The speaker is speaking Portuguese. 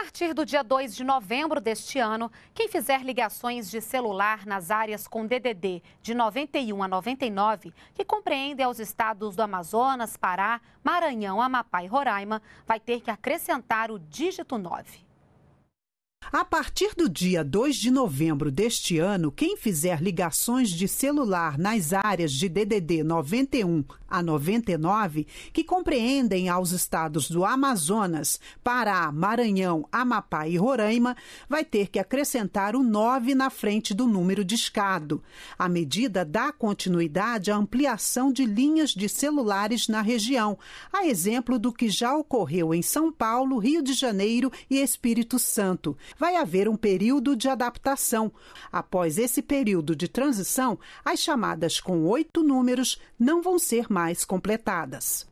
A partir do dia 2 de novembro deste ano, quem fizer ligações de celular nas áreas com DDD de 91 a 99, que compreendem os estados do Amazonas, Pará, Maranhão, Amapá e Roraima, vai ter que acrescentar o dígito 9. A partir do dia 2 de novembro deste ano, quem fizer ligações de celular nas áreas de DDD 91 a 99, que compreendem aos estados do Amazonas, Pará, Maranhão, Amapá e Roraima, vai ter que acrescentar o 9 na frente do número discado. A medida dá continuidade à ampliação de linhas de celulares na região, a exemplo do que já ocorreu em São Paulo, Rio de Janeiro e Espírito Santo vai haver um período de adaptação. Após esse período de transição, as chamadas com oito números não vão ser mais completadas.